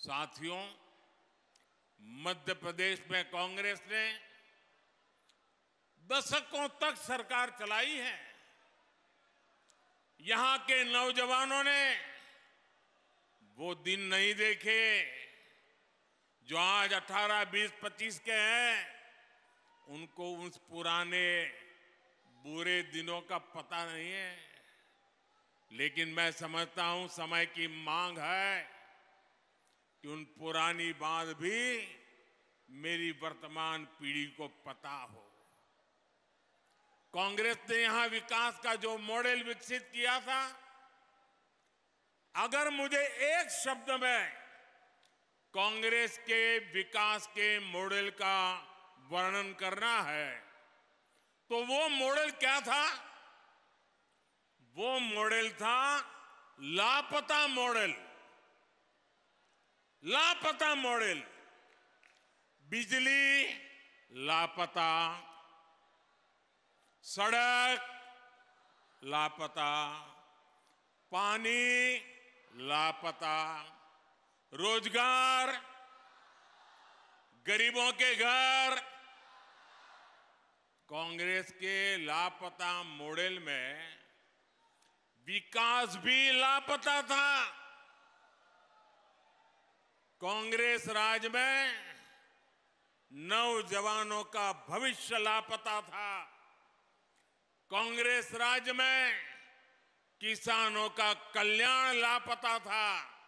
साथियों मध्य प्रदेश में कांग्रेस ने दशकों तक सरकार चलाई है यहां के नौजवानों ने वो दिन नहीं देखे जो आज 18, 20, 25 के हैं उनको उस पुराने बुरे दिनों का पता नहीं है लेकिन मैं समझता हूं समय की मांग है कि उन पुरानी बात भी मेरी वर्तमान पीढ़ी को पता हो कांग्रेस ने यहां विकास का जो मॉडल विकसित किया था अगर मुझे एक शब्द में कांग्रेस के विकास के मॉडल का वर्णन करना है तो वो मॉडल क्या था वो मॉडल था लापता मॉडल लापता मॉडल बिजली लापता सड़क लापता पानी लापता रोजगार गरीबों के घर कांग्रेस के लापता मॉडल में विकास भी लापता था कांग्रेस राज में नौजवानों का भविष्य लापता था कांग्रेस राज में किसानों का कल्याण लापता था